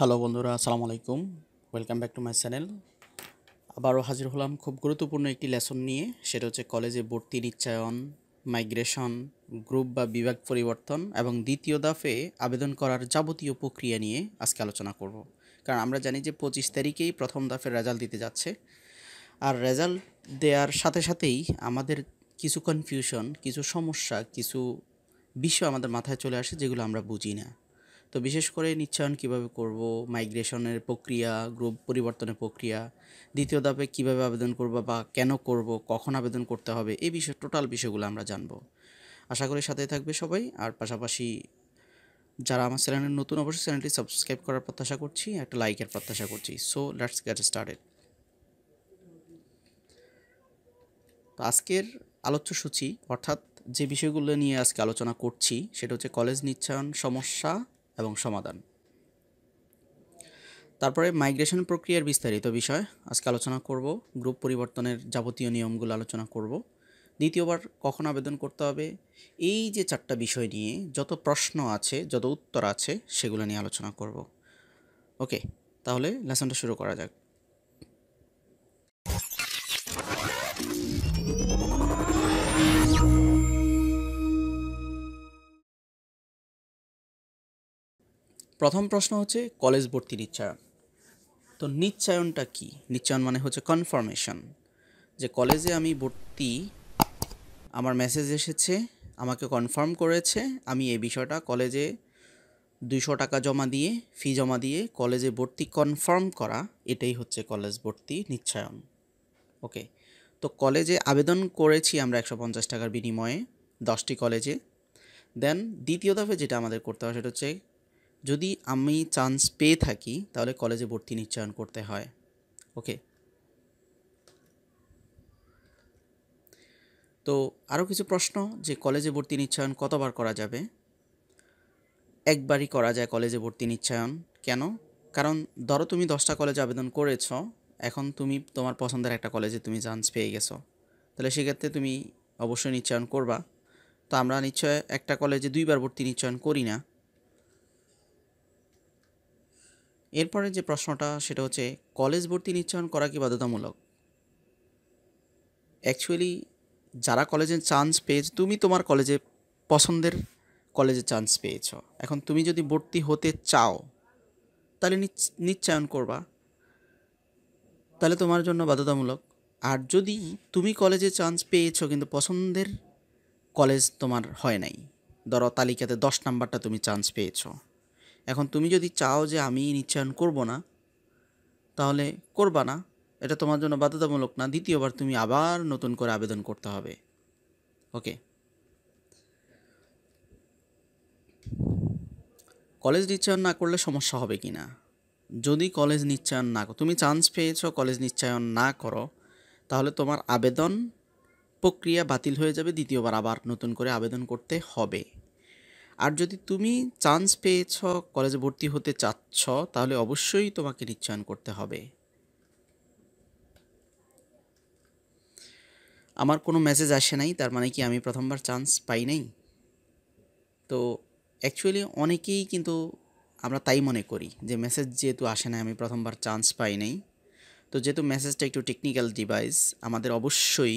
Hello বন্ধুরা আসসালামু আলাইকুম welcome back to my channel আবারও হাজির হলাম খুব গুরুত্বপূর্ণ একটি লেসন নিয়ে সেটা হচ্ছে কলেজে ভর্তি নিচ্চায়ন মাইগ্রেশন গ্রুপ বা বিভাগ পরিবর্তন এবং দ্বিতীয় দাফে আবেদন করার যাবতীয় প্রক্রিয়া নিয়ে আজকে আলোচনা করব কারণ আমরা জানি যে পঁচিশ তারিখেই প্রথম দাফের রেজাল্ট দিতে যাচ্ছে আর রেজাল্ট দেওয়ার সাথে সাথেই আমাদের কিছু কনফিউশন কিছু সমস্যা কিছু বিষয় আমাদের মাথায় চলে আসে যেগুলো আমরা বুঝি না তো বিশেষ করে নিচ্ছায়ন কিভাবে করব মাইগ্রেশনের প্রক্রিয়া গ্রুপ পরিবর্তনের প্রক্রিয়া দ্বিতীয় ধাপে কিভাবে আবেদন করব বা কেন করব কখন আবেদন করতে হবে এই বিষয় টোটাল বিষয়গুলো আমরা জানব আশা করি সাথে থাকবে সবাই আর পাশাপাশি যারা আমার চ্যানেলের নতুন অবশ্যই চ্যানেলটি সাবস্ক্রাইব করার প্রত্যাশা করছি একটা লাইকের প্রত্যাশা করছি সো লেটস গেট স্টার্টেড তো আজকের আলোচ্য সূচি অর্থাৎ যে বিষয়গুলো নিয়ে আজকে আলোচনা করছি সেটা হচ্ছে কলেজ নিচ্ছায়ন সমস্যা এবং সমাধান তারপরে মাইগ্রেশন প্রক্রিয়ার বিস্তারিত বিষয় আজকে আলোচনা করব গ্রুপ পরিবর্তনের যাবতীয় নিয়মগুলো আলোচনা করব দ্বিতীয়বার কখন আবেদন করতে হবে এই যে চারটা বিষয় নিয়ে যত প্রশ্ন আছে যত উত্তর আছে সেগুলো নিয়ে আলোচনা করব ওকে তাহলে লেসনটা শুরু করা যাক প্রথম প্রশ্ন হচ্ছে কলেজ ভর্তি নিশ্চয়ন তো নিশ্চয়নটা কি নিশ্চয়ন মানে হচ্ছে কনফার্মেশন যে কলেজে আমি ভর্তি আমার মেসেজ এসেছে আমাকে কনফার্ম করেছে আমি এই বিষয়টা কলেজে দুইশো টাকা জমা দিয়ে ফি জমা দিয়ে কলেজে ভর্তি কনফার্ম করা এটাই হচ্ছে কলেজ ভর্তি নিশ্চয়ন ওকে তো কলেজে আবেদন করেছি আমরা একশো পঞ্চাশ টাকার বিনিময়ে দশটি কলেজে দেন দ্বিতীয় দফে যেটা আমাদের করতে হয় সেটা হচ্ছে যদি আমি চান্স পেয়ে থাকি তাহলে কলেজে ভর্তি নিশ্চয়ন করতে হয় ওকে তো আরও কিছু প্রশ্ন যে কলেজে ভর্তি নিশ্চয়ন কতবার করা যাবে একবারই করা যায় কলেজে ভর্তি নিশ্চয়ন কেন কারণ ধরো তুমি দশটা কলেজে আবেদন করেছ এখন তুমি তোমার পছন্দের একটা কলেজে তুমি চান্স পেয়ে গেছো তাহলে সেক্ষেত্রে তুমি অবশ্যই নিশ্চয়ন করবা তো আমরা নিশ্চয় একটা কলেজে দুইবার ভর্তি নিশ্চয়ন করি না এরপরে যে প্রশ্নটা সেটা হচ্ছে কলেজ ভর্তি নিশ্চয়ন করা কি বাধ্যতামূলক অ্যাকচুয়ালি যারা কলেজে চান্স পেয়েছে তুমি তোমার কলেজে পছন্দের কলেজে চান্স পেয়েছ এখন তুমি যদি ভর্তি হতে চাও তাহলে নিশ্চয়ন করবা তাহলে তোমার জন্য বাধ্যতামূলক আর যদি তুমি কলেজে চান্স পেয়েছো কিন্তু পছন্দের কলেজ তোমার হয় নাই ধরো তালিকাতে দশ নাম্বারটা তুমি চান্স পেয়েছো এখন তুমি যদি চাও যে আমি নিশ্চয়ন করব না তাহলে করবা না এটা তোমার জন্য বাধ্যতামূলক না দ্বিতীয়বার তুমি আবার নতুন করে আবেদন করতে হবে ওকে কলেজ নিশ্চয়ন না করলে সমস্যা হবে কি না যদি কলেজ নিশ্চয়ন না তুমি চান্স পেয়েছ কলেজ নিশ্চয়ন না করো তাহলে তোমার আবেদন প্রক্রিয়া বাতিল হয়ে যাবে দ্বিতীয়বার আবার নতুন করে আবেদন করতে হবে আর যদি তুমি চান্স পেয়েছ কলেজে ভর্তি হতে চাচ্ছ তাহলে অবশ্যই তোমাকে নিশ্চয়ন করতে হবে আমার কোনো মেসেজ আসে নাই তার মানে কি আমি প্রথমবার চান্স পাই নাই তো অ্যাকচুয়ালি অনেকেই কিন্তু আমরা তাই মনে করি যে মেসেজ যেহেতু আসে না আমি প্রথমবার চান্স পাই নাই তো যেহেতু মেসেজটা একটু টেকনিক্যাল ডিভাইস আমাদের অবশ্যই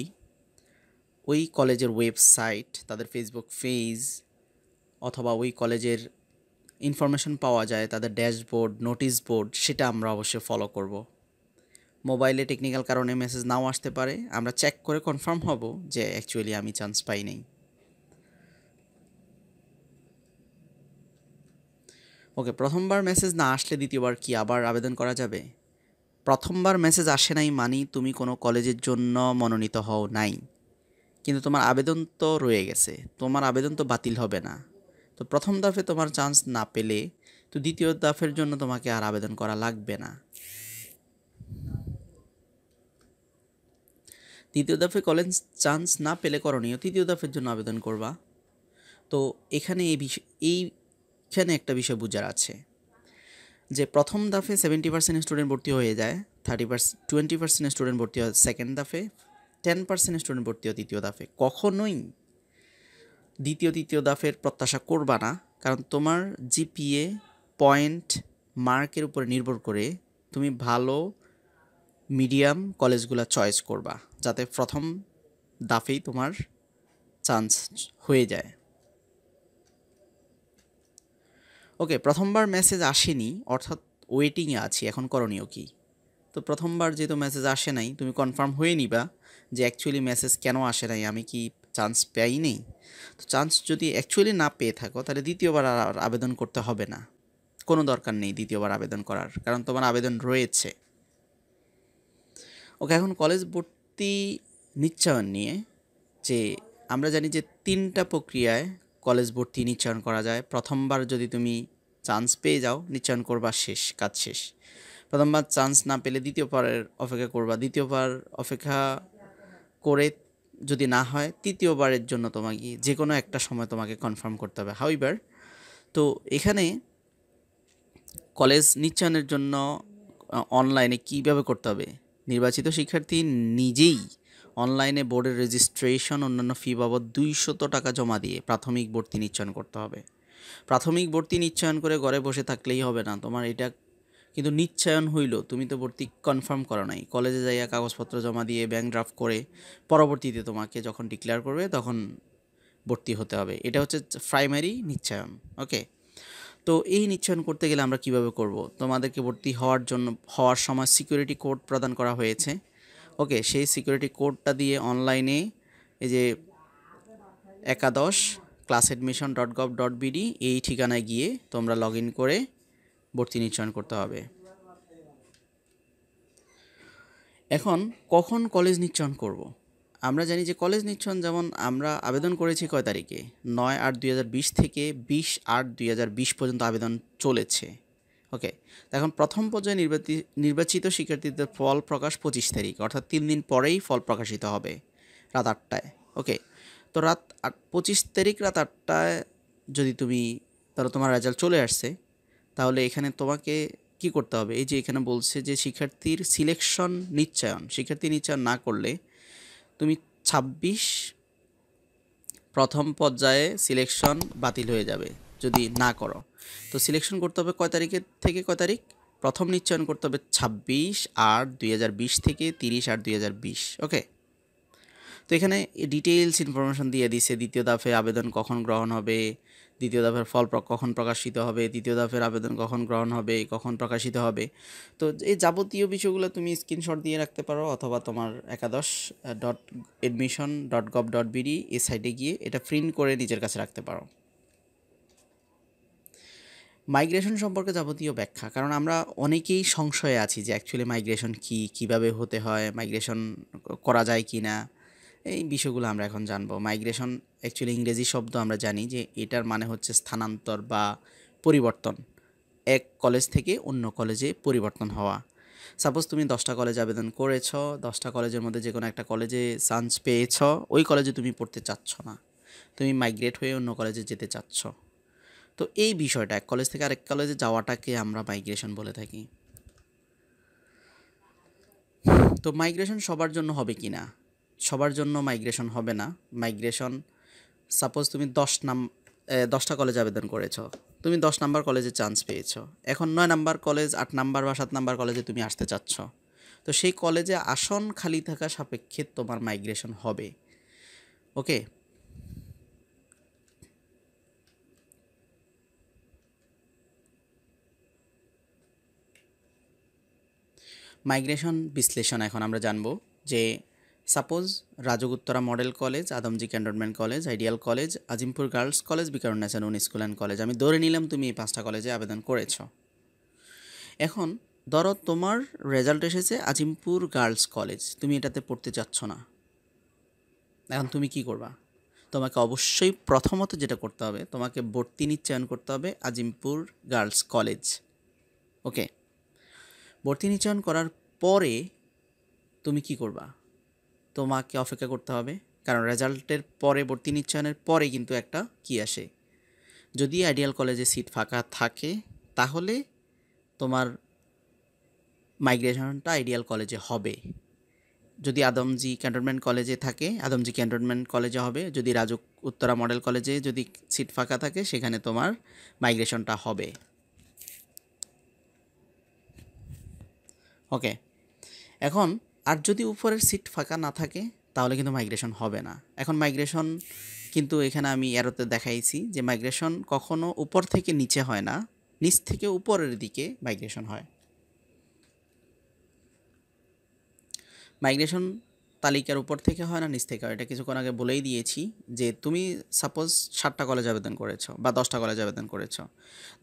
ওই কলেজের ওয়েবসাইট তাদের ফেসবুক পেজ অথবা ওই কলেজের ইনফরমেশন পাওয়া যায় তাদের ড্যাশবোর্ড নোটিশ বোর্ড সেটা আমরা অবশ্যই ফলো করব। মোবাইলে টেকনিক্যাল কারণে মেসেজ নাও আসতে পারে আমরা চেক করে কনফার্ম হব যে অ্যাকচুয়ালি আমি চান্স পাই নাই ওকে প্রথমবার মেসেজ না আসলে দ্বিতীয়বার কি আবার আবেদন করা যাবে প্রথমবার মেসেজ আসে নাই মানি তুমি কোনো কলেজের জন্য মনোনীত হও নাই কিন্তু তোমার আবেদন তো রয়ে গেছে তোমার আবেদন তো বাতিল হবে না তো প্রথম দফে তোমার চান্স না পেলে তো দ্বিতীয় দাফের জন্য তোমাকে আর আবেদন করা লাগবে না দ্বিতীয় দফে কলেজ চান্স না পেলে করণীয় তৃতীয় দফের জন্য আবেদন করবা তো এখানে এই বিষয় এইখানে একটা বিষয় বোঝার আছে যে প্রথম দাফে সেভেন্টি পার্সেন্ট স্টুডেন্ট ভর্তি হয়ে যায় thirty percent twenty percent student ভর্তি হয় সেকেন্ড দাফে টেন পার্সেন্ট স্টুডেন্ট ভর্তি হয় তৃতীয় দাফে কখনোই দ্বিতীয় তৃতীয় দাফের প্রত্যাশা করবা না কারণ তোমার জিপিএ পয়েন্ট মার্কের উপরে নির্ভর করে তুমি ভালো মিডিয়াম কলেজগুলো চয়েস করবা যাতে প্রথম দাফেই তোমার চান্স হয়ে যায় ওকে প্রথমবার মেসেজ আসেনি অর্থাৎ ওয়েটিংয়ে আছি এখন করণীয় কি তো প্রথমবার যেহেতু মেসেজ আসে নাই তুমি কনফার্ম হয়ে নিবা যে অ্যাকচুয়ালি মেসেজ কেন আসে নাই আমি কি চান্স পাইনি তো চান্স যদি অ্যাকচুয়ালি না পেয়ে থাকো তাহলে দ্বিতীয়বার আর আবেদন করতে হবে না কোনো দরকার নেই দ্বিতীয়বার আবেদন করার কারণ তোমার আবেদন রয়েছে ওকে এখন কলেজ ভর্তি নিশ্চয়ন নিয়ে যে আমরা জানি যে তিনটা প্রক্রিয়ায় কলেজ ভর্তি নিশ্চয়ন করা যায় প্রথমবার যদি তুমি চান্স পেয়ে যাও নিশ্চয়ন করবা শেষ কাজ শেষ প্রথমবার চান্স না পেলে দ্বিতীয়বারের অপেক্ষা করবা দ্বিতীয়বার অপেক্ষা করে যদি না হয় তৃতীয়বারের জন্য তোমাকে যে কোনো একটা সময় তোমাকে কনফার্ম করতে হবে ইভার তো এখানে কলেজ নিশ্চয়নের জন্য অনলাইনে কীভাবে করতে হবে নির্বাচিত শিক্ষার্থী নিজেই অনলাইনে বোর্ডের রেজিস্ট্রেশন অন্যান্য ফি বাবদ দুইশত টাকা জমা দিয়ে প্রাথমিক ভর্তি নিশ্চয়ন করতে হবে প্রাথমিক ভর্তি নিশ্চয়ন করে ঘরে বসে থাকলেই হবে না তোমার এটা কিন্তু নিশ্চয়ন হইল তুমি তো ভর্তি কনফার্ম করো নাই কলেজে যাইয়া কাগজপত্র জমা দিয়ে ব্যাংক ড্রাফট করে পরবর্তীতে তোমাকে যখন ডিক্লেয়ার করবে তখন ভর্তি হতে হবে এটা হচ্ছে প্রাইমারি নিশ্চয়ন ওকে তো এই নিশ্চয়ন করতে গেলে আমরা কিভাবে করব তোমাদেরকে ভর্তি হওয়ার জন্য হওয়ার সময় সিকিউরিটি কোড প্রদান করা হয়েছে ওকে সেই সিকিউরিটি কোডটা দিয়ে অনলাইনে এই যে একাদশ class admission dot gov dot BD এই ঠিকানায় গিয়ে তোমরা লগ ইন করে ভর্তি নিশ্চয়ন করতে হবে এখন কখন কলেজ নিশ্চয়ন করব। আমরা জানি যে কলেজ নিশ্চয়ন যেমন আমরা আবেদন করেছি কয় তারিখে নয় আট দুই থেকে বিশ আট দুই পর্যন্ত আবেদন চলেছে ওকে এখন প্রথম পর্যায়ে নির্বাচিত শিক্ষার্থীদের ফল প্রকাশ পঁচিশ তারিখ অর্থাৎ তিন দিন পরেই ফল প্রকাশিত হবে রাত আটটায় ওকে তো রাত আট পঁচিশ তারিখ রাত আটটায় যদি তুমি তাহলে তোমার রেজাল্ট চলে আসছে তাহলে এখানে তোমাকে কি করতে হবে এই যে এখানে বলছে যে শিক্ষার্থীর সিলেকশন নিশ্চয়ন শিক্ষার্থী নিশ্চয়ন না করলে তুমি ২৬ প্রথম পর্যায়ে সিলেকশন বাতিল হয়ে যাবে যদি না করো তো সিলেকশন করতে হবে কয় তারিখের থেকে কয় তারিখ প্রথম নিশ্চয়ন করতে হবে ২৬ আট দুই থেকে তিরিশ আট দুই ওকে তো এখানে ডিটেইলস ইনফরমেশন দিয়ে দিছে দ্বিতীয় দফে আবেদন কখন গ্রহণ হবে দ্বিতীয় দাফের ফল কখন প্রকাশিত হবে দ্বিতীয় দাফের আবেদন কখন গ্রহণ হবে কখন প্রকাশিত হবে তো এই যাবতীয় বিষয়গুলো তুমি স্ক্রিনশট দিয়ে রাখতে পারো অথবা তোমার একাদশ dot admission dot gov dot BD এ সাইটে গিয়ে এটা প্রিন্ট করে নিজের কাছে রাখতে পারো মাইগ্রেশন সম্পর্কে যাবতীয় ব্যাখ্যা কারণ আমরা অনেকেই সংশয়ে আছি যে অ্যাকচুয়ালি মাইগ্রেশন কি কিভাবে হতে হয় মাইগ্রেশন করা যায় কি না এই বিষয়গুলো আমরা এখন জানবো মাইগ্রেশন অ্যাকচুয়ালি ইংরেজি শব্দ আমরা জানি যে এটার মানে হচ্ছে স্থানান্তর বা পরিবর্তন এক কলেজ থেকে অন্য কলেজে পরিবর্তন হওয়া সাপোজ তুমি দশটা কলেজ আবেদন করেছ দশটা কলেজের মধ্যে যে কোনো একটা কলেজে চান্স পেয়েছ ওই কলেজে তুমি পড়তে চাচ্ছ না তুমি মাইগ্রেট হয়ে অন্য কলেজে যেতে চাচ্ছ তো এই বিষয়টা এক কলেজ থেকে আরেক কলেজে যাওয়াটাকে আমরা মাইগ্রেশন বলে থাকি তো মাইগ্রেশন সবার জন্য হবে কি না সবার জন্য মাইগ্রেশন হবে না মাইগ্রেশন সাপোজ তুমি দশ নাম দশটা কলেজ আবেদন করেছ তুমি দশ নাম্বার কলেজে চান্স পেয়েছ এখন নয় নাম্বার কলেজ আট নাম্বার বা সাত নাম্বার কলেজে তুমি আসতে চাচ্ছ তো সেই কলেজে আসন খালি থাকা সাপেক্ষে তোমার মাইগ্রেশন হবে ওকে মাইগ্রেশন বিশ্লেষণ এখন আমরা জানবো যে suppose Rajuk Uttara model college Adamjee cantonment college ideal college Azimpur girls college Viqarunnisa school and college আমি ধরে নিলাম তুমি এই পাঁচটা কলেজে আবেদন করেছ এখন ধরো তোমার রেজাল্ট এসেছে আজিমপুর গার্লস কলেজ তুমি এটাতে পড়তে চাচ্ছ না এখন তুমি কি করবা তোমাকে অবশ্যই প্রথমত যেটা করতে হবে তোমাকে ভর্তি নিশ্চয়ন করতে হবে আজিমপুর গার্লস কলেজ ওকে ভর্তি নিশ্চয়ন করার পরে তুমি কি করবা তোমাকে অপেক্ষা করতে হবে কারণ রেজাল্টের পরে ভর্তি নিশ্চয়নের পরে কিন্তু একটা কি আসে যদি আইডিয়াল কলেজে সিট ফাঁকা থাকে তাহলে তোমার মাইগ্রেশনটা আইডিয়াল কলেজে হবে যদি আদমজি ক্যান্টনমেন্ট কলেজে থাকে আদমজি ক্যান্টনমেন্ট কলেজে হবে যদি রাজুক উত্তরা মডেল কলেজে যদি সিট ফাঁকা থাকে সেখানে তোমার মাইগ্রেশনটা হবে ওকে এখন আর যদি উপরের সিট ফাঁকা না থাকে তাহলে কিন্তু মাইগ্রেশন হবে না এখন মাইগ্রেশন কিন্তু এখানে আমি এরোতে দেখাইছি যে মাইগ্রেশন কখনো উপর থেকে নিচে হয় না নিচ থেকে উপরের দিকে মাইগ্রেশন হয় মাইগ্রেশন তালিকার উপর থেকে হয় না নিচ থেকে হয় এটা কিছুক্ষণ আগে বলেই দিয়েছি যে তুমি সাপোজ সাতটা কলেজ আবেদন করেছো বা দশটা কলেজ আবেদন করেছো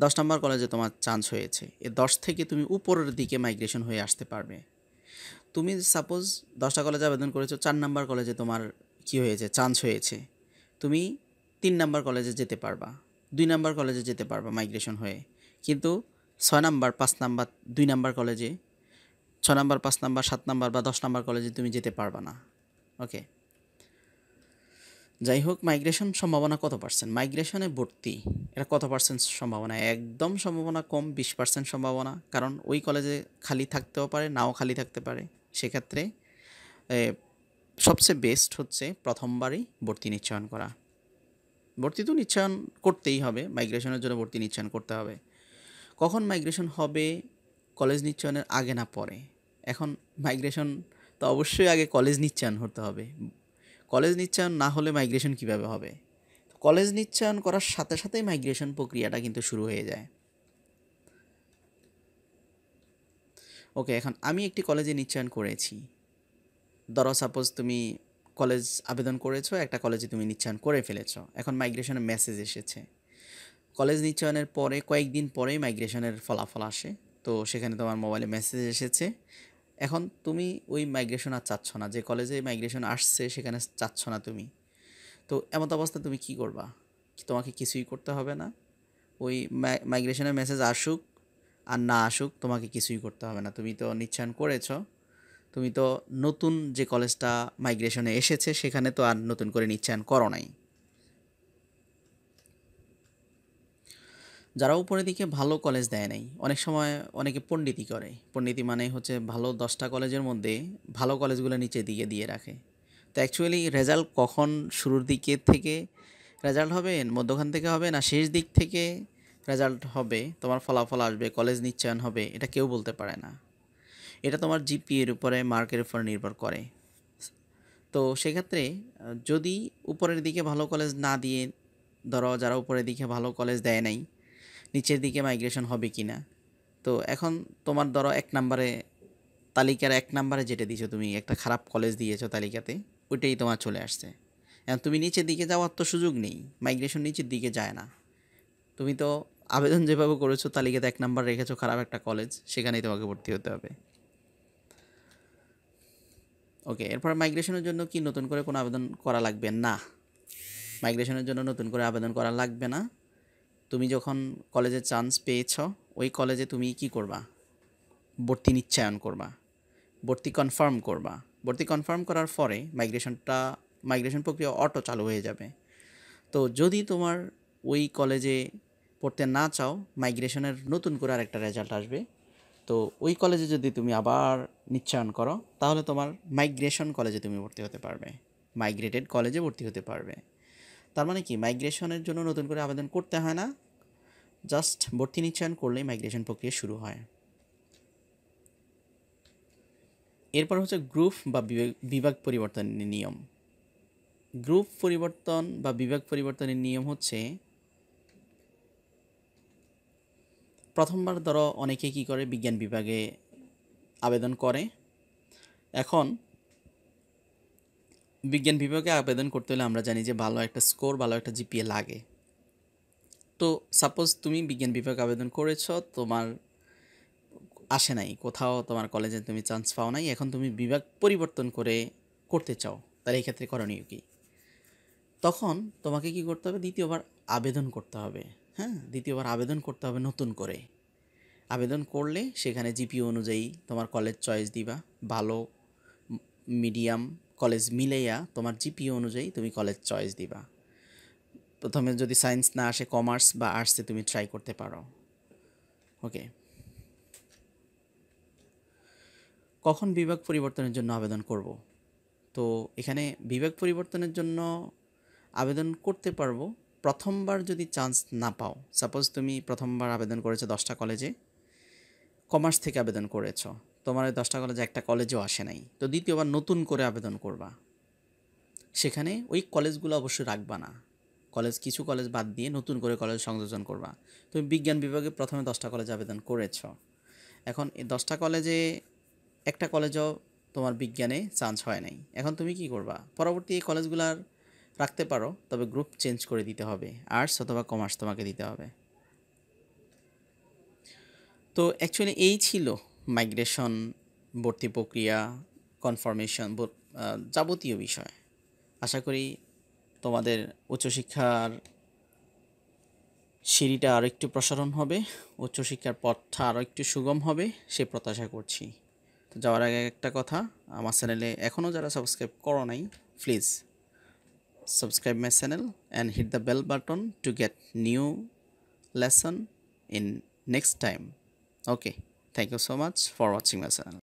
দশ নম্বর কলেজে তোমার চান্স হয়েছে এ দশ থেকে তুমি উপরের দিকে মাইগ্রেশন হয়ে আসতে পারবে তুমি সাপোজ দশটা কলেজে আবেদন করেছো চার নাম্বার কলেজে তোমার কি হয়েছে চান্স হয়েছে তুমি তিন নাম্বার কলেজে যেতে পারবা দুই নাম্বার কলেজে যেতে পারবা মাইগ্রেশন হয়ে কিন্তু ছয় নাম্বার পাঁচ নাম্বার দুই নাম্বার কলেজে ছয় নাম্বার পাঁচ নাম্বার সাত নাম্বার বা দশ নাম্বার কলেজে তুমি যেতে পারবা না ওকে যাই হোক মাইগ্রেশন সম্ভাবনা কত পার্সেন্ট মাইগ্রেশনে ভর্তি এটা কত পার্সেন্ট সম্ভাবনা একদম সম্ভাবনা কম বিশ পার্সেন্ট সম্ভাবনা কারণ ওই কলেজে খালি থাকতেও পারে নাও খালি থাকতে পারে সেক্ষেত্রে সবচেয়ে বেস্ট হচ্ছে প্রথমবারই ভর্তি নিশ্চয়ন করা ভর্তি তো নিশ্চয়ন করতেই হবে মাইগ্রেশনের জন্য ভর্তি নিশ্চয়ন করতে হবে কখন মাইগ্রেশন হবে কলেজ নিশ্চয়নের আগে না পরে এখন মাইগ্রেশন তো অবশ্যই আগে কলেজ নিশ্চয়ন হতে হবে কলেজ নিশ্চয়ন না হলে মাইগ্রেশন কিভাবে হবে কলেজ নিশ্চয়ন করার সাথে সাথেই মাইগ্রেশন প্রক্রিয়াটা কিন্তু শুরু হয়ে যায় ওকে এখন আমি একটি কলেজে নিশ্চয়ন করেছি ধরো সাপোজ তুমি কলেজ আবেদন করেছো একটা কলেজে তুমি নিশ্চয়ন করে ফেলেছো এখন মাইগ্রেশনের মেসেজ এসেছে কলেজ নিশ্চয়নের পরে কয়েকদিন পরেই মাইগ্রেশনের ফলাফল আসে তো সেখানে তোমার মোবাইলে মেসেজ এসেছে এখন তুমি ওই মাইগ্রেশন আর চাচ্ছ না যে কলেজে মাইগ্রেশন আসছে সেখানে চাচ্ছ না তুমি তো এমত অবস্থা তুমি কি করবা তোমাকে কিছুই করতে হবে না ওই মাইগ্রেশনের মেসেজ আসুক আর না আসুক তোমাকে কিছুই করতে হবে না তুমি তো নিচ্ছান করেছ তুমি তো নতুন যে কলেজটা মাইগ্রেশনে এসেছে সেখানে তো আর নতুন করে নিচ্ছায়ন করো নাই যারা উপরের দিকে ভালো কলেজ দেয় নাই অনেক সময় অনেকে পণ্ডিতই করে পণ্ডিতি মানে হচ্ছে ভালো দশটা কলেজের মধ্যে ভালো কলেজগুলো নিচে দিকে দিয়ে রাখে তো অ্যাকচুয়ালি রেজাল্ট কখন শুরুর দিকে থেকে রেজাল্ট হবে মধ্যখান থেকে হবে না শেষ দিক থেকে রেজাল্ট হবে তোমার ফলাফল আসবে কলেজ নিশ্চয়ন হবে এটা কেউ বলতে পারে না এটা তোমার জিপিএর উপরে মার্কের উপর নির্ভর করে তো সেক্ষেত্রে যদি উপরের দিকে ভালো কলেজ না দিয়ে ধরো যারা উপরের দিকে ভালো কলেজ দেয় নাই নিচের দিকে মাইগ্রেশন হবে কি না তো এখন তোমার ধরো এক নম্বরে তালিকার এক নম্বরে যেটা দিয়েছো তুমি একটা খারাপ কলেজ দিয়েছো তালিকাতে ওইটাই তোমার চলে আসছে এখন তুমি নিচের দিকে যাওয়ার তো সুযোগ নেই মাইগ্রেশন নিচের দিকে যায় না তুমি তো আবেদন যেভাবে করেছো তালিকাতে এক নাম্বার রেখেছো খারাপ একটা কলেজ সেখানেই তোমাকে ভর্তি হতে হবে ওকে এরপর মাইগ্রেশনের জন্য কি নতুন করে কোনো আবেদন করা লাগবে না মাইগ্রেশনের জন্য নতুন করে আবেদন করা লাগবে না তুমি যখন কলেজে চান্স পেয়েছ ওই কলেজে তুমি কি করবা ভর্তি নিচ্ছায়ন করবা ভর্তি কনফার্ম করবা ভর্তি কনফার্ম করার পরে মাইগ্রেশনটা মাইগ্রেশন প্রক্রিয়া অটো চালু হয়ে যাবে তো যদি তোমার ওই কলেজে পড়তে না চাও মাইগ্রেশনের নতুন করে আরেকটা রেজাল্ট আসবে তো ওই কলেজে যদি তুমি আবার নিচ্ছায়ন করো তাহলে তোমার মাইগ্রেশন কলেজে তুমি ভর্তি হতে পারবে মাইগ্রেটেড কলেজে ভর্তি হতে পারবে তার মানে কি মাইগ্রেশনের জন্য নতুন করে আবেদন করতে হয় না জাস্ট ভর্তি নিশ্চয়ন করলেই মাইগ্রেশন প্রক্রিয়া শুরু হয় এরপর হচ্ছে গ্রুপ বা বিভাগ পরিবর্তনের নিয়ম গ্রুপ পরিবর্তন বা বিভাগ পরিবর্তনের নিয়ম হচ্ছে প্রথমবার ধরো অনেকে কি করে বিজ্ঞান বিভাগে আবেদন করে এখন বিজ্ঞান বিভাগে আবেদন করতে হলে আমরা জানি যে ভালো একটা স্কোর ভালো একটা জিপিএ লাগে তো সাপোজ তুমি বিজ্ঞান বিভাগে আবেদন করেছ তোমার আসে নাই কোথাও তোমার কলেজে তুমি চান্স পাও নাই এখন তুমি বিভাগ পরিবর্তন করে করতে চাও তাহলে এই ক্ষেত্রে করণীয় কী তখন তোমাকে কি করতে হবে দ্বিতীয়বার আবেদন করতে হবে হ্যাঁ দ্বিতীয়বার আবেদন করতে হবে নতুন করে আবেদন করলে সেখানে জিপিও অনুযায়ী তোমার কলেজ চয়েস দিবা ভালো মিডিয়াম কলেজ মিলাইয়া তোমার জিপিও অনুযায়ী তুমি কলেজ চয়েস দিবা প্রথমে যদি সায়েন্স না আসে কমার্স বা আর্টসে তুমি ট্রাই করতে পারো ওকে কখন বিভাগ পরিবর্তনের জন্য আবেদন করব তো এখানে বিভাগ পরিবর্তনের জন্য আবেদন করতে পারবো প্রথমবার যদি চান্স না পাও সাপোজ তুমি প্রথমবার আবেদন করেছো দশটা কলেজে কমার্স থেকে আবেদন করেছো তোমার ওই দশটা কলেজে একটা কলেজও আসে নাই তো দ্বিতীয়বার নতুন করে আবেদন করবা সেখানে ওই কলেজগুলো অবশ্যই রাখবা না কলেজ কিছু কলেজ বাদ দিয়ে নতুন করে কলেজ সংযোজন করবা তুমি বিজ্ঞান বিভাগে প্রথমে দশটা কলেজে আবেদন করেছ এখন এই দশটা কলেজে একটা কলেজও তোমার বিজ্ঞানে চান্স হয় নাই এখন তুমি কি করবা পরবর্তী এই কলেজগুলার রাখতে পারো তবে গ্রুপ চেঞ্জ করে দিতে হবে আর্টস অথবা কমার্স তোমাকে দিতে হবে তো অ্যাকচুয়ালি এই ছিল মাইগ্রেশন ভর্তি প্রক্রিয়া কনফার্মেশন যাবতীয় বিষয় আশা করি তোমাদের উচ্চশিক্ষার সিঁড়িটা আরও একটু প্রসারণ হবে উচ্চশিক্ষার পথটা আরও একটু সুগম হবে সে প্রত্যাশা করছি তো যাওয়ার আগে একটা কথা আমার চ্যানেলে এখনও যারা সাবস্ক্রাইব করো নাই please subscribe my channel and hit the bell button to get new lesson in next time okay Thank you so much for watching my channel.